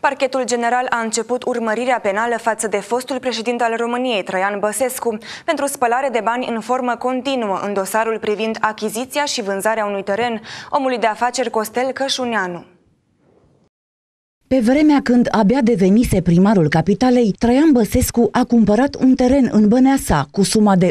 Parchetul general a început urmărirea penală față de fostul președinte al României, Traian Băsescu, pentru spălare de bani în formă continuă în dosarul privind achiziția și vânzarea unui teren omului de afaceri Costel Cășuneanu. Pe vremea când abia devenise primarul capitalei, Traian Băsescu a cumpărat un teren în Băneasa cu suma de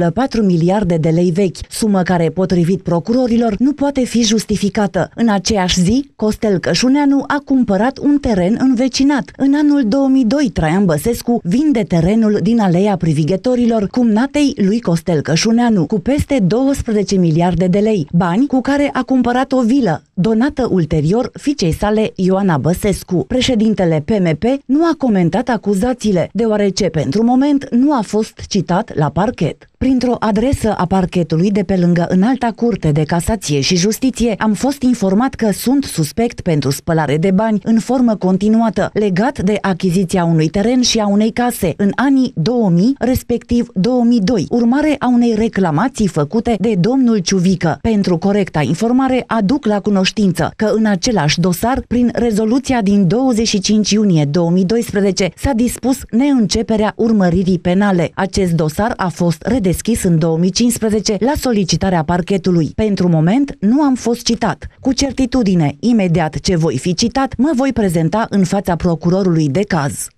1,4 miliarde de lei vechi, sumă care, potrivit procurorilor, nu poate fi justificată. În aceeași zi, Costel Cășuneanu a cumpărat un teren învecinat. În anul 2002, Traian Băsescu vinde terenul din Aleea Privighetorilor cumnatei lui Costel Cășuneanu cu peste 12 miliarde de lei, bani cu care a cumpărat o vilă, donată ulterior fiicei sale Ioana Băsescu. Popescu. președintele PMP, nu a comentat acuzațiile, deoarece pentru moment nu a fost citat la parchet. Printr-o adresă a parchetului de pe lângă Înalta Curte de Casație și Justiție, am fost informat că sunt suspect pentru spălare de bani în formă continuată, legat de achiziția unui teren și a unei case în anii 2000, respectiv 2002, urmare a unei reclamații făcute de domnul Ciuvică. Pentru corecta informare, aduc la cunoștință că în același dosar, prin rezoluția din 25 iunie 2012 s-a dispus neînceperea urmăririi penale. Acest dosar a fost redeschis în 2015 la solicitarea parchetului. Pentru moment nu am fost citat. Cu certitudine, imediat ce voi fi citat, mă voi prezenta în fața procurorului de caz.